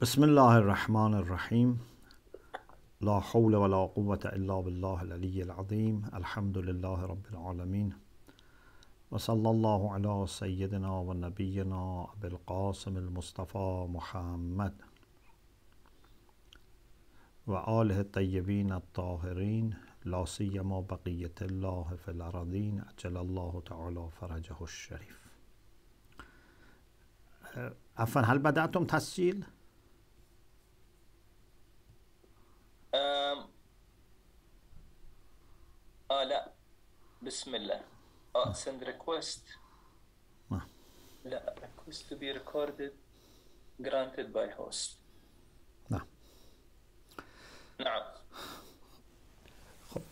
بسم الله الرحمن الرحيم لا حول ولا قوة إلا بالله العلي العظيم الحمد لله رب العالمين وصلى الله على سيدنا ونبينا أبي القاسم المصطفى محمد وآله الطيبين الطاهرين لا سيما بقية الله في الأراضين أجل الله تعالى فرجه الشريف عفوا هل بدأتم تسجيل؟ آم... اه لا بسم الله اه send request لا request to be recorded granted by host نعم نعم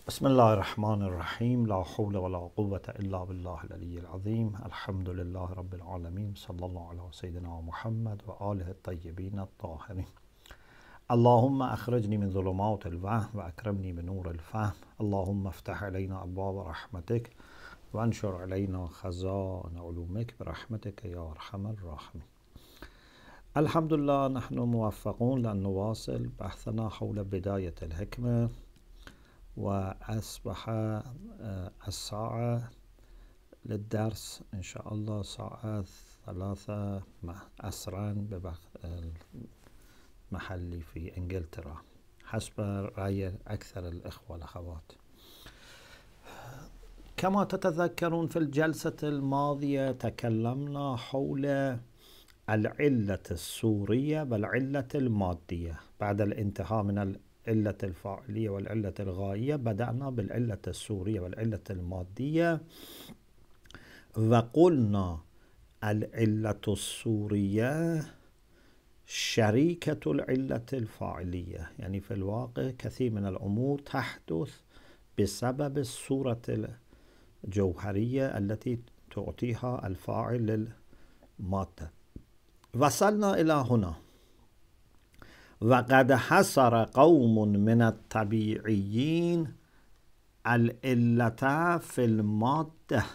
بسم الله الرحمن الرحيم لا حول ولا قوة إلا بالله العلي العظيم الحمد لله رب العالمين صلى الله على سيدنا محمد وآله الطيبين الطاهرين اللهم أخرجني من ظلمات الوهم وأكرمني بنور الفهم اللهم افتح علينا أبواب رحمتك وانشر علينا خزائن علومك برحمتك يا أرحم الراحمين الحمد لله نحن موفقون لأن نواصل بحثنا حول بداية الحكمة وأصبح آه، الساعة للدرس إن شاء الله ساعة ثلاثة أسرا ببخ محلي في إنجلترا حسب رأي أكثر الإخوة الاخوات كما تتذكرون في الجلسة الماضية تكلمنا حول العلة السورية والعلة المادية بعد الانتهاء من العلة الفاعلية والعلة الغائية بدأنا بالعلة السورية والعلة المادية وقلنا العلة السورية شريكة العلة الفاعلية يعني في الواقع كثير من الأمور تحدث بسبب الصورة الجوهرية التي تعطيها الفاعل للمادة وصلنا إلى هنا وقد حصر قوم من الطبيعيين العلة في المادة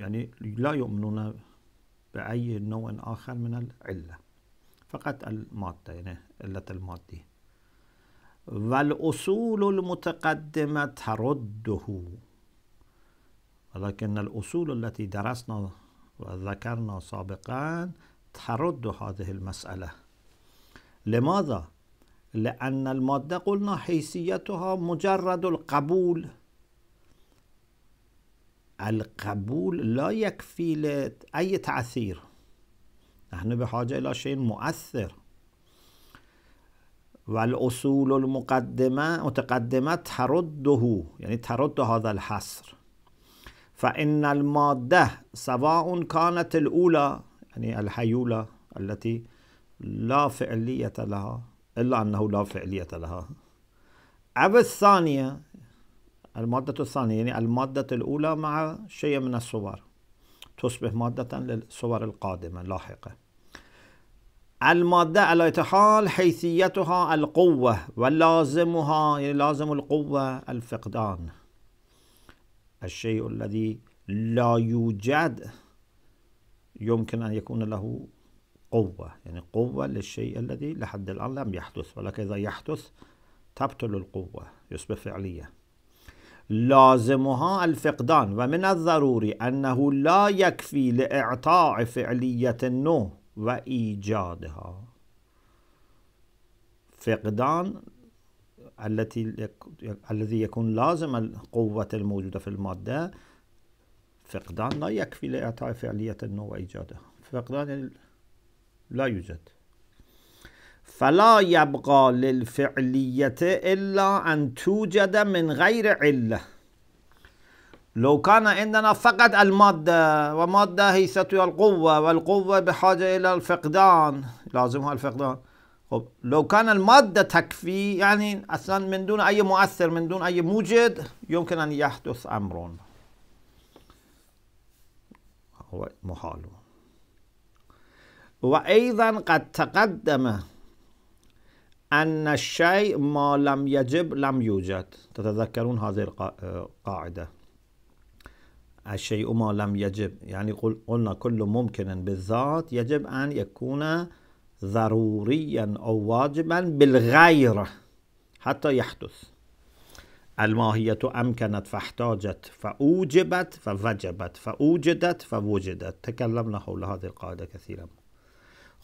يعني لا يؤمنون بأي نوع آخر من العلة فقط المادة يعني علة المادية والأصول المتقدمة ترده ولكن الأصول التي درسنا وذكرنا سابقا ترد هذه المسألة لماذا؟ لأن المادة قلنا حيثيتها مجرد القبول القبول لا يكفي لأي تعثير نحن بحاجة إلى شيء مؤثر والأصول المقدمة متقدمة ترده يعني ترد هذا الحصر فإن المادة سواء كانت الأولى يعني الحيولة التي لا فعلية لها إلا أنه لا فعلية لها أو الثانية المادة الثانية يعني المادة الأولى مع شيء من الصور تصبح مادة للصور القادمة لاحقة المادة على حال حيثيتها القوة ولازمها يعني لازم القوة الفقدان الشيء الذي لا يوجد يمكن أن يكون له قوة يعني قوة للشيء الذي لحد الآن لم يحدث ولكن إذا يحدث تبطل القوة يصبح فعلية لازمها الفقدان ومن الضروري أنه لا يكفي لإعطاء فعلية النوع وإيجادها فقدان التي الذي يكون لازم القوة الموجودة في المادة فقدان لا يكفي لإعطاء فعلية النوع وإيجادها فقدان لا يوجد فلا يبقى للفعلية إلا أن توجد من غير علة لو كان عندنا فقط المادة ومادة هي ستوى القوة والقوة بحاجة إلى الفقدان لازمها الفقدان خب لو كان المادة تكفي يعني أصلا من دون أي مؤثر من دون أي موجد يمكن أن يحدث أمر هو محال وأيضا قد تقدم أن الشيء ما لم يجب لم يوجد تتذكرون هذه القاعدة الشيء ما لم يجب يعني قلنا كل ممكن بالذات يجب أن يكون ضروريا أو واجبا بالغير حتى يحدث الماهية أمكنت فاحتاجت فأوجبت فوجبت فأوجدت فوجدت تكلمنا حول هذه القاعدة كثيرا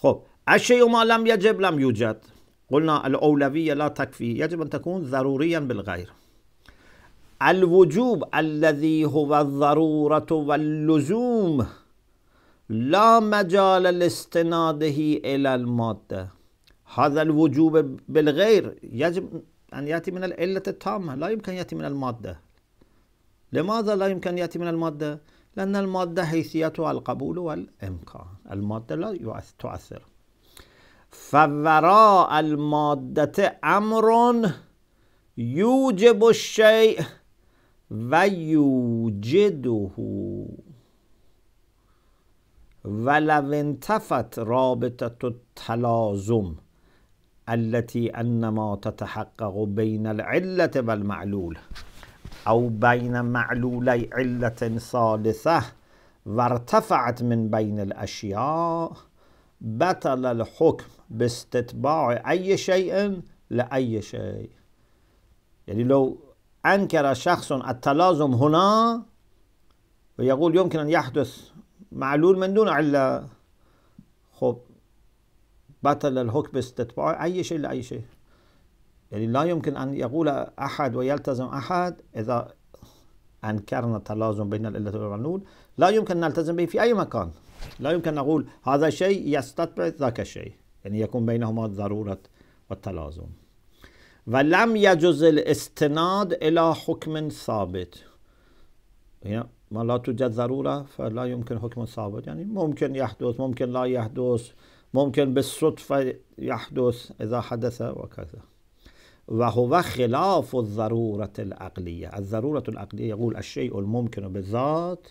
خب الشيء ما لم يجب لم يوجد قلنا الأولوية لا تكفي يجب أن تكون ضروريا بالغير الوجوب الذي هو الضرورة واللزوم لا مجال لاستناده إلى المادة هذا الوجوب بالغير يجب أن يأتي من العلة التامة لا يمكن يأتي من المادة لماذا لا يمكن يأتي من المادة؟ لأن المادة حيثيتها القبول والإمكان المادة لا تؤثر فوراء المادة امر یوجب الشیء و یوجده ولو انتفت رابطة التلازم التي انما تتحقق بين العلة والمعلول او بين معلولي علة ثالثة وارتفعت من بين الاشياء بطل الحكم باستتباع أي شيء لأي شيء يعني لو أنكر شخص التلازم هنا ويقول يمكن أن يحدث معلول من دون علة خب بطل الحكم باستتباع أي شيء لأي شيء يعني لا يمكن أن يقول أحد ويلتزم أحد إذا أنكرنا التلازم بين الإلة والمعلول لا يمكن أن نلتزم به في أي مكان لا يمكن نقول هذا شيء يستتبع ذاك الشيء يعني يكون بينهما ضرورة والتلازم ولم يجوز الاستناد إلى حكم ثابت يعني ما لا توجد ضرورة فلا يمكن حكم ثابت يعني ممكن يحدث ممكن لا يحدث ممكن بالصدفة يحدث إذا حدث وكذا وهو خلاف الضرورة العقلية الضرورة العقلية يقول الشيء الممكن بالذات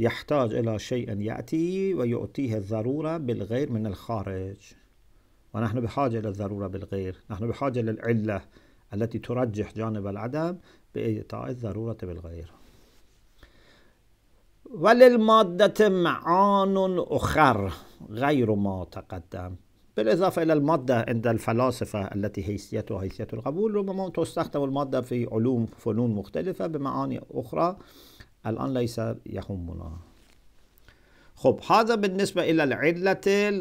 يحتاج إلى شيء يأتي ويؤتيه الضرورة بالغير من الخارج ونحن بحاجة إلى الضرورة بالغير نحن بحاجة للعلة التي ترجح جانب العدم بإعطاء الضرورة بالغير وللمادة معان أخر غير ما تقدم بالإضافة إلى المادة عند الفلاسفة التي هيسيتها حيثية القبول ربما تستخدم المادة في علوم فنون مختلفة بمعاني أخرى الآن ليس يهمنا خب هذا بالنسبة إلى العلة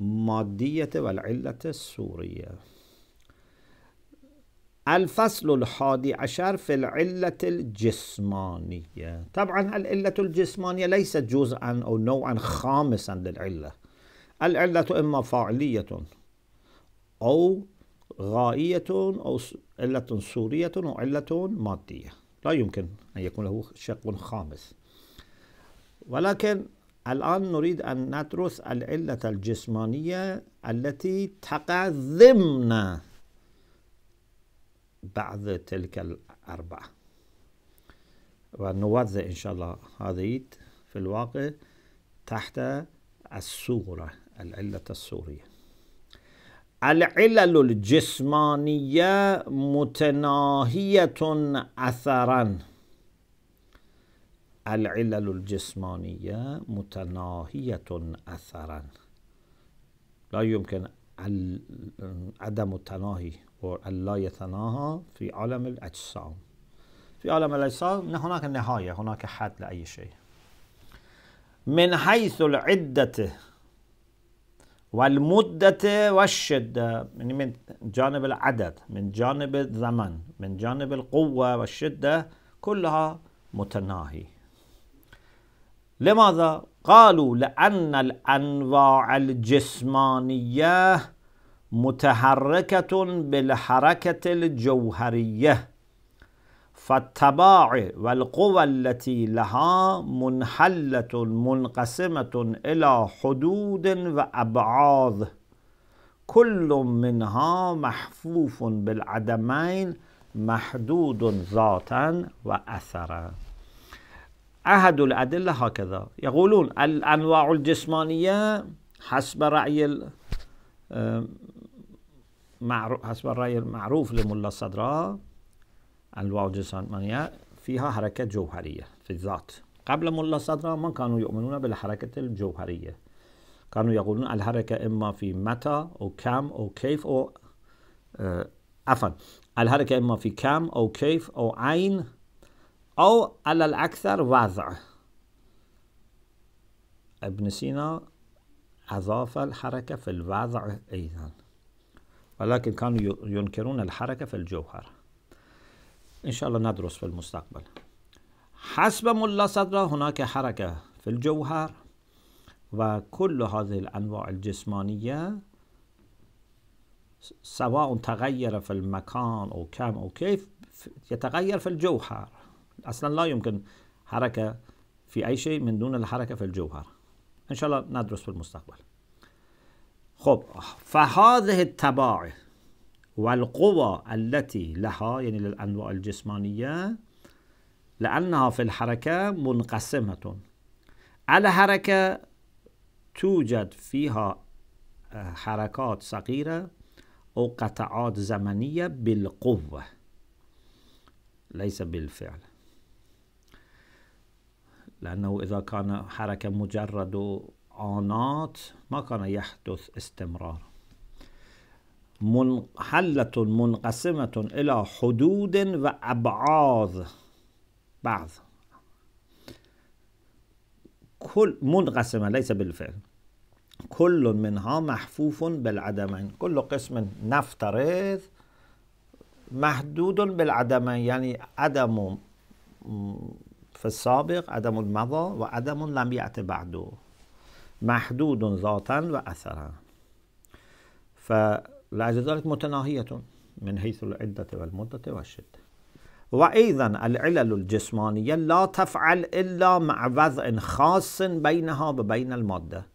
المادية والعلة السورية الفصل الحادي عشر في العلة الجسمانية طبعا العلة الجسمانية ليست جزءا أو نوعا خامسا للعلة العلة إما فاعلية أو غائية أو علة سورية أو علة مادية لا يمكن أن يكون له شق خامس ولكن الآن نريد أن ندرس العلة الجسمانية التي تقع ضمن بعض تلك الأربعة ونوضع إن شاء الله هذه في الواقع تحت الصورة العلة الصورية العلل الجسمانية متناهية أثرا العلل الجسمانية متناهية أثرا لا يمكن عدم التناهي لا يتناهى في عالم الأجسام في عالم الأجسام هناك نهاية هناك حد لأي شيء من حيث العدة والمدة والشدة يعني من جانب العدد من جانب الزمن من جانب القوة والشدة كلها متناهي لماذا؟ قالوا لأن الأنواع الجسمانية متحركة بالحركة الجوهرية فالطباع والقوى التي لها منحلة منقسمة إلى حدود وأبعاض كل منها محفوف بالعدمين محدود ذاتا وأثرا أحد الأدلة هكذا يقولون الأنواع الجسمانية حسب رأي آه، حسب الرأي المعروف لملا الصدراء الواو جسد منيع فيها حركة جوهرية في الذات قبل ملا صدرا ما كانوا يؤمنون بالحركة الجوهرية كانوا يقولون الحركة إما في متى أو كم أو كيف أو آه، عفوا الحركة إما في كم أو كيف أو عين أو على الأكثر وضع ابن سينا أضاف الحركة في الوضع أيضا ولكن كانوا ينكرون الحركة في الجوهر إن شاء الله ندرس في المستقبل حسب ملا صدرة هناك حركة في الجوهر وكل هذه الأنواع الجسمانية سواء تغير في المكان أو كم أو كيف يتغير في الجوهر أصلا لا يمكن حركة في أي شيء من دون الحركة في الجوهر إن شاء الله ندرس في المستقبل خب فهذه التباعد والقوى التي لها يعني للأنواع الجسمانية لأنها في الحركة منقسمة الحركة توجد فيها آه، حركات صغيرة أو قطعات زمنية بالقوة ليس بالفعل لأنه إذا كان حركة مجرد آنات ما كان يحدث استمرار منحلة منقسمة إلى حدود ابعاد بعض كل منقسمة ليس بالفعل كل منها محفوف بالعدمين كل قسم نفترض محدود بالعدمين يعني عدم في السابق عدم المضى وعدم لم يأتي بعده محدود ذاتا وأثرا ف لأجل ذلك متناهية من حيث العدة والمدة والشدة وأيضا العلل الجسمانية لا تفعل إلا مع وضع خاص بينها وبين المادة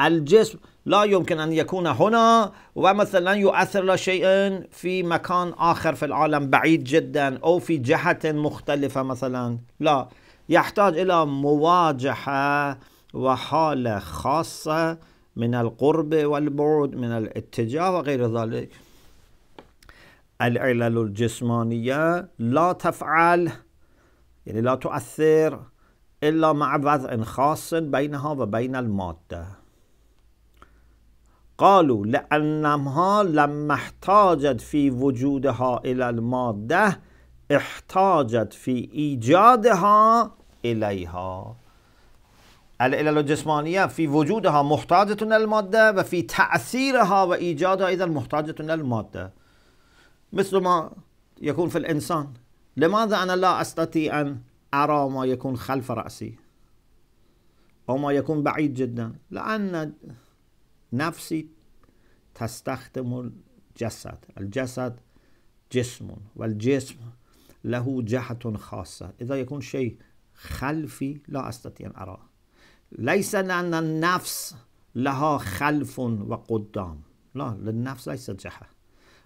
الجسم لا يمكن أن يكون هنا ومثلا يؤثر شيء في مكان آخر في العالم بعيد جدا أو في جهة مختلفة مثلا لا يحتاج إلى مواجهة وحالة خاصة من القرب والبعد من الاتجاه وغير ذلك العلل الجسمانية لا تفعل يعني لا تؤثر إلا مع وضع خاص بينها وبين المادة قالوا لأنها لما احتاجت في وجودها إلى المادة احتاجت في إيجادها إليها العلل الجسمانية في وجودها محتاجة للمادة وفي تأثيرها وإيجادها إذا محتاجة للمادة مثل ما يكون في الإنسان لماذا أنا لا أستطيع أن أرى ما يكون خلف رأسي أو ما يكون بعيد جدا لأن نفسي تستخدم الجسد الجسد جسم والجسم له جهة خاصة إذا يكون شيء خلفي لا أستطيع أن أراه ليس لأن النفس لها خلف وقدام لا للنفس ليس جهة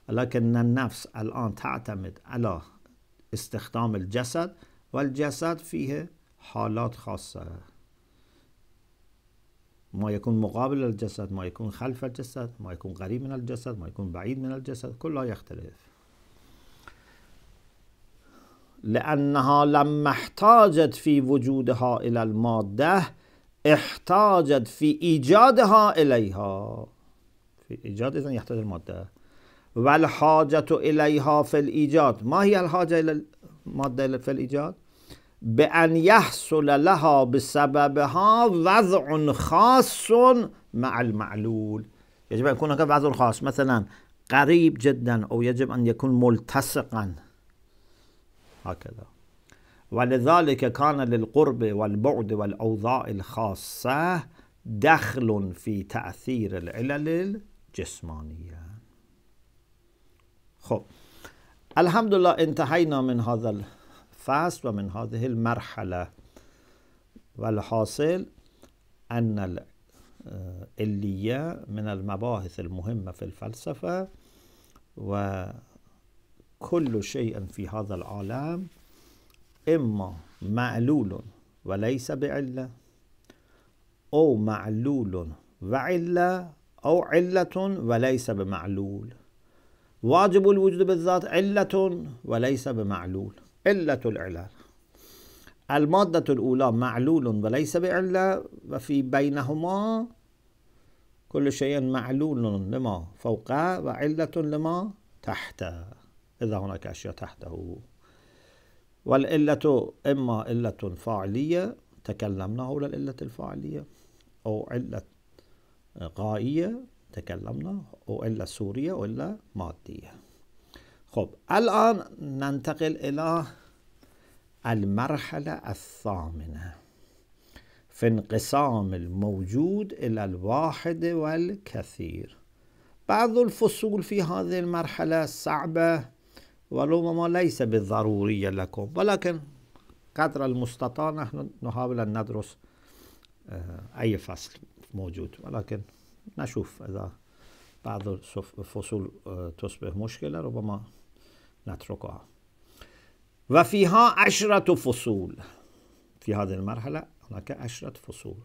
لكن النفس الآن تعتمد على استخدام الجسد والجسد فيه حالات خاصة ما يكون مقابل الجسد ما يكون خلف الجسد ما يكون قريب من الجسد ما يكون بعيد من الجسد كلها يختلف لأنها لما احتاجت في وجودها إلى المادة احتاجت فی ایجادها الیها فی ایجاد ازن یحتاج الماده و الحاجت الیها فی الایجاد ما هی الحاجه الماده فی الایجاد به ان یحصل لها به سببها وضع خاص مع المعلول یجب ان یکون وضع خاص مثلا قریب جدا او یجب ان یکون ملتصقا هکذا ولذلك كان للقرب والبعد والأوضاع الخاصة دخل في تأثير العلل الجسمانية خب الحمد لله انتهينا من هذا الفصل ومن هذه المرحلة والحاصل أن الإلية آه، من المباحث المهمة في الفلسفة وكل شيء في هذا العالم إما معلول وليس بعلة أو معلول وعلة أو علة وليس بمعلول واجب الوجود بالذات علة وليس بمعلول علة الإعلان المادة الأولى معلول وليس بعلة وفي بينهما كل شيء معلول لما فوقه وعلة لما تحته إذا هناك أشياء تحته والعلة إما إلة فاعلية تكلمنا حول العلة الفاعلية أو علة غائية تكلمنا أو علة سورية أو إلة مادية خب الآن ننتقل إلى المرحلة الثامنة في انقسام الموجود إلى الواحد والكثير بعض الفصول في هذه المرحلة صعبة وربما ليس بالضرورية لكم ولكن قدر المستطاع نحن نحاول أن ندرس آه، أي فصل موجود ولكن نشوف إذا بعض الفصول آه، تصبح مشكلة ربما نتركها وفيها عشرة فصول في هذه المرحلة هناك عشرة فصول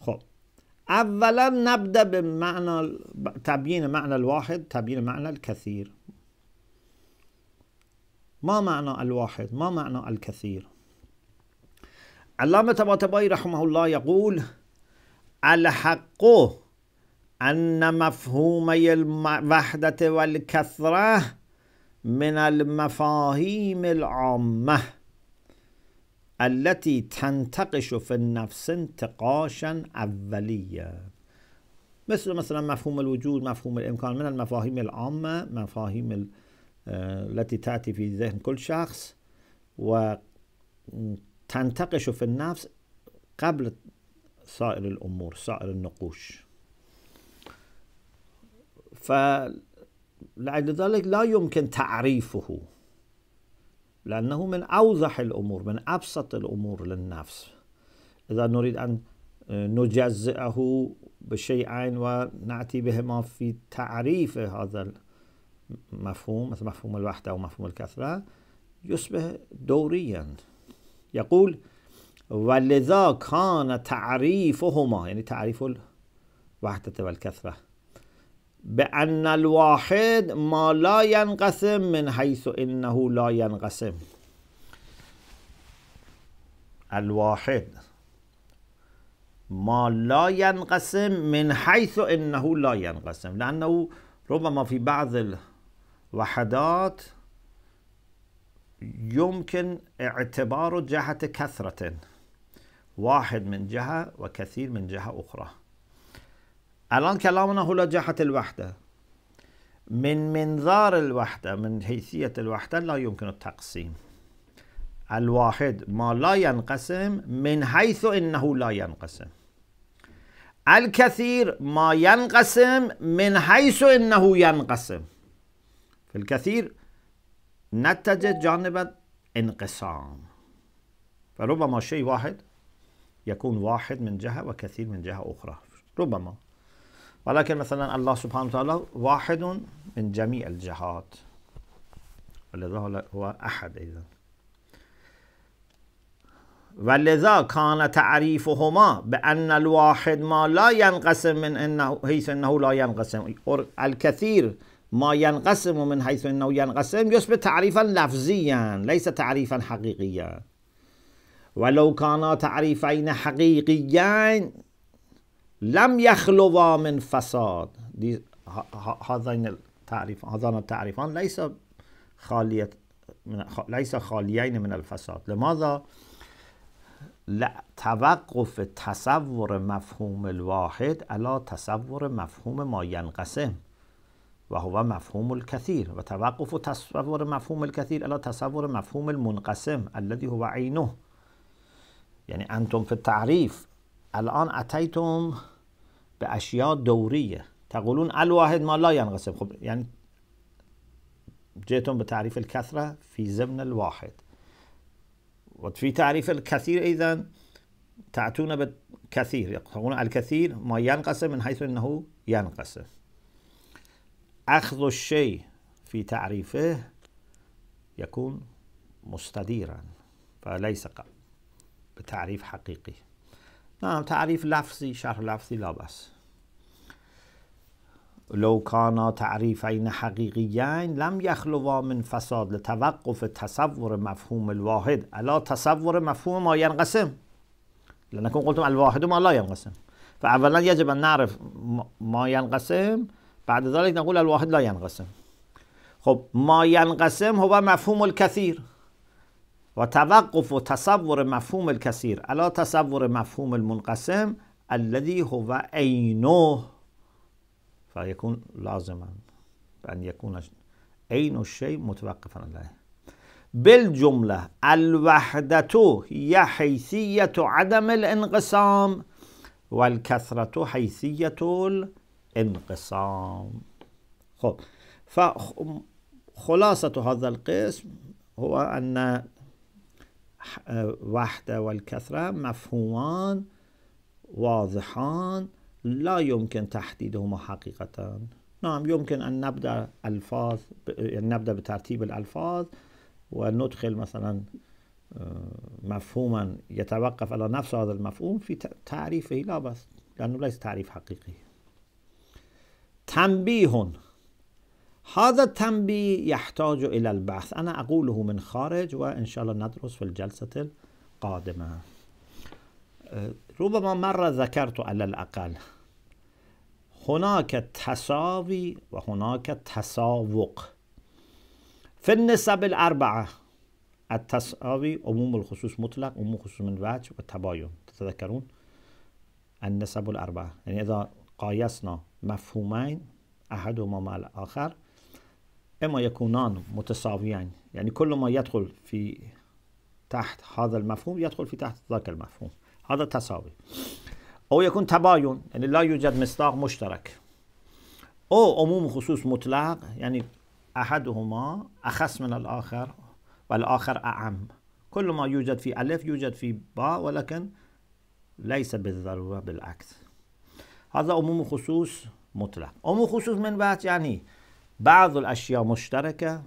خب أولا نبدأ بمعنى تبيين معنى الواحد تبيين معنى الكثير ما معنى الواحد ما معنى الكثير علامة طباطبائي رحمه الله يقول الحق أن مفهومي الوحدة والكثرة من المفاهيم العامة التي تنتقش في النفس انتقاشا أوليا مثل مثلا مفهوم الوجود مفهوم الإمكان من المفاهيم العامة مفاهيم آه، التي تأتي في ذهن كل شخص وتنتقش في النفس قبل سائر الأمور سائر النقوش فلعل ذلك لا يمكن تعريفه لأنه من أوضح الأمور من أبسط الأمور للنفس إذا نريد أن آه، نجزئه بشيئين ونأتي بهما في تعريف هذا مفهوم مثل مفهوم الوحدة أو مفهوم الكثرة يصبح دوريا يقول ولذا كان تعريفهما يعني تعريف الوحدة والكثرة بأن الواحد ما لا ينقسم من حيث إنه لا ينقسم الواحد ما لا ينقسم من حيث إنه لا ينقسم لأنه ربما في بعض وحدات يمكن اعتباره جهة كثرة واحد من جهة وكثير من جهة أخرى الآن كلامنا هو جهة الوحدة من منظار الوحدة من حيثية الوحدة لا يمكن التقسيم الواحد ما لا ينقسم من حيث إنه لا ينقسم الكثير ما ينقسم من حيث إنه ينقسم في الكثير نتجت جانب انقسام فربما شيء واحد يكون واحد من جهة وكثير من جهة أخرى ربما ولكن مثلا الله سبحانه وتعالى واحد من جميع الجهات ولذا هو أحد أيضا ولذا كان تعريفهما بأن الواحد ما لا ينقسم من أنه حيث أنه لا ينقسم الكثير ما ينقسم من حيث انه ينقسم يصبح تعريفا لفظيا ليس تعريفا حقيقيا ولو كانا تعريفين حقيقيين لم يخلوا من فساد هذين التعريف هذان التعريفان ليس خالية من ليس خاليين من الفساد لماذا لا توقف تصور مفهوم الواحد على تصور مفهوم ما ينقسم وهو مفهوم الكثير وتوقف تصور مفهوم الكثير على تصور مفهوم المنقسم الذي هو عينه يعني أنتم في التعريف الآن أتيتم بأشياء دورية تقولون الواحد ما لا ينقسم خب يعني جئتم بتعريف الكثرة في زمن الواحد وفي تعريف الكثير أيضا تأتون بالكثير يقولون الكثير ما ينقسم من حيث أنه ينقسم أخذ الشيء في تعريفه يكون مستديرا فليس بتعريف حقيقي نعم تعريف لفظي شرح لفظي لا بأس لو كان تعريفين حقيقيين لم يخلوا من فساد لتوقف تصور مفهوم الواحد الا تصور مفهوم ما ينقسم لأنكم قلتم الواحد ما لا ينقسم فأولا يجب أن نعرف ما ينقسم بعد ذلك نقول الواحد لا ينقسم خب ما ينقسم هو مفهوم الكثير وتوقف تصور مفهوم الكثير على تصور مفهوم المنقسم الذي هو عينه فيكون لازما بأن يكون عين الشيء متوقفا عليه بالجملة الوحدة هي حيثية عدم الانقسام والكثرة حيثية انقسام خب فخلاصة هذا القسم هو أن وحدة والكثرة مفهومان واضحان لا يمكن تحديدهما حقيقة نعم يمكن أن نبدأ ألفاظ يعني نبدأ بترتيب الألفاظ وندخل مثلا آه، مفهوما يتوقف على نفس هذا المفهوم في تعريفه لا بس لأنه ليس تعريف حقيقي تنبيه هذا التنبيه يحتاج إلى البحث أنا أقوله من خارج وإن شاء الله ندرس في الجلسة القادمة ربما مرة ذكرت على الأقل هناك تساوي وهناك تساوق في النسب الأربعة التساوي عموم الخصوص مطلق عموم الخصوص من وجه والتباين تتذكرون النسب الأربعة يعني إذا قايسنا مفهومين أحدهما مع الآخر إما يكونان متساويين يعني كل ما يدخل في تحت هذا المفهوم يدخل في تحت ذاك المفهوم هذا تساوي أو يكون تباين يعني لا يوجد مصداق مشترك أو عموم خصوص مطلق يعني أحدهما أخص من الآخر والآخر أعم كل ما يوجد في ألف يوجد في باء ولكن ليس بالضرورة بالعكس هذا عموم خصوص مطلق عموم خصوص من بعد يعني بعض الأشياء مشتركة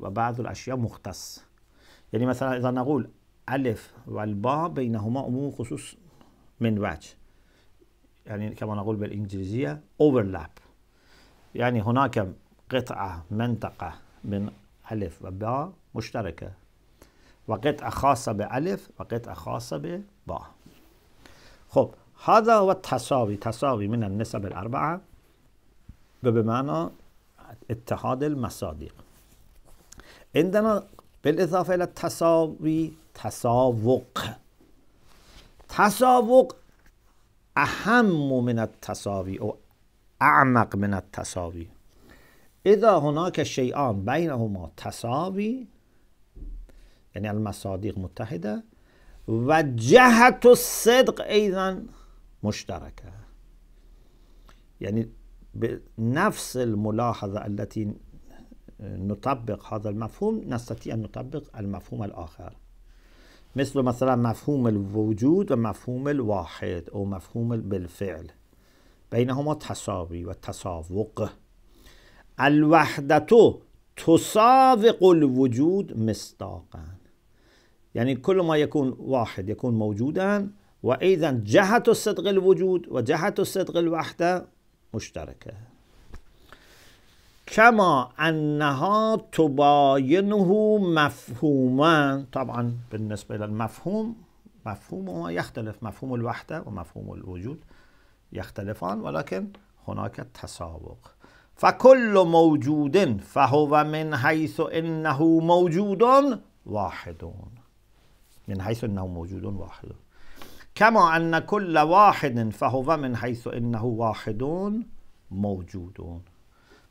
وبعض الأشياء مختص يعني مثلا إذا نقول ألف والباء بينهما عموم خصوص من بعد يعني كما نقول بالإنجليزية overlap يعني هناك قطعة منطقة من ألف وباء مشتركة وقطعة خاصة بألف وقطعة خاصة بباء خب هذا هو تساوی تساوي من النسب الأربعة وبمعنى اتحاد المصادق عندنا بالاضافه الى التساوي تساوق تساوق اهم من التساوی و اعمق من التساوی اذا هناک شیئان بینهما تساوی یعنی المصادق متحده و جهت الصدق ایضا مشتركة يعني بنفس الملاحظة التي نطبق هذا المفهوم نستطيع أن نطبق المفهوم الآخر مثل مثلا مفهوم الوجود ومفهوم الواحد أو مفهوم بالفعل بينهما تساوي وتساوق الوحدة تساوق الوجود مصداقا يعني كل ما يكون واحد يكون موجودا وإذا جهة الصدق الوجود وجهة الصدق الوحدة مشتركة كما أنها تباينه مفهوما طبعا بالنسبة للمفهوم مفهومهما يختلف مفهوم الوحدة ومفهوم الوجود يختلفان ولكن هناك تسابق فكل موجود فهو من حيث انه موجود واحد من حيث انه موجود واحد كما أن كل واحد فهو من حيث إنه واحدون موجودون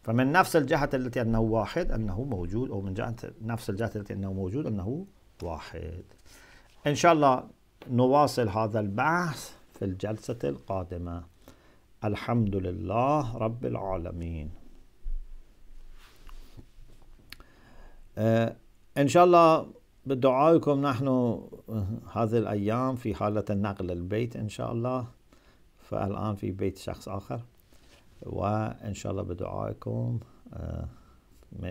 فمن نفس الجهة التي أنه واحد أنه موجود أو من جهة نفس الجهة التي أنه موجود أنه واحد إن شاء الله نواصل هذا البحث في الجلسة القادمة الحمد لله رب العالمين آه إن شاء الله بدعائكم نحن هذه الأيام في حالة النقل البيت إن شاء الله فالآن في بيت شخص آخر وإن شاء الله بدعائكم آه،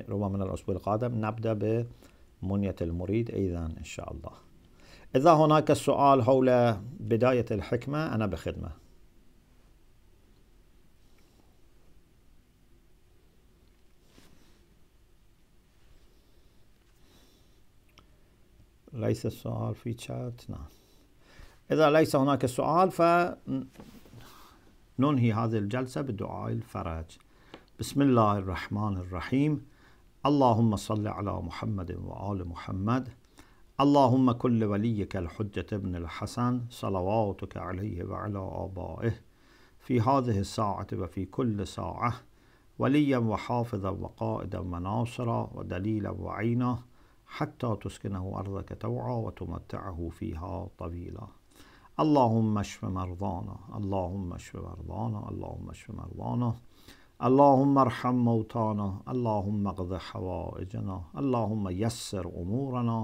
ربما من الأسبوع القادم نبدأ بمنية المريد أيضا إن شاء الله إذا هناك سؤال حول بداية الحكمة أنا بخدمة ليس السؤال في شات نعم إذا ليس هناك سؤال فننهي هذه الجلسة بدعاء الفرج بسم الله الرحمن الرحيم اللهم صل على محمد وآل محمد اللهم كن لوليك الحجة ابن الحسن صلواتك عليه وعلى آبائه في هذه الساعة وفي كل ساعة وليا وحافظا وقائدا وناصرا ودليلا وعينا حتى تسكنه أرضك توعى وتمتعه فيها طويلا اللهم اشف مرضانا اللهم اشف مرضانا اللهم اشف مرضانا اللهم ارحم موتانا اللهم اقض حوائجنا اللهم يسر أمورنا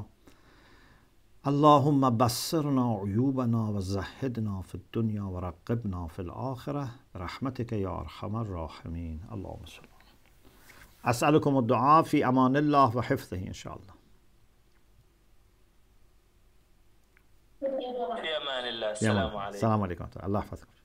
اللهم بصرنا عيوبنا وزهدنا في الدنيا ورقبنا في الآخرة برحمتك يا أرحم الراحمين اللهم صل أسألكم الدعاء في أمان الله وحفظه إن شاء الله في امان الله السلام عليكم السلام عليكم الله يحفظكم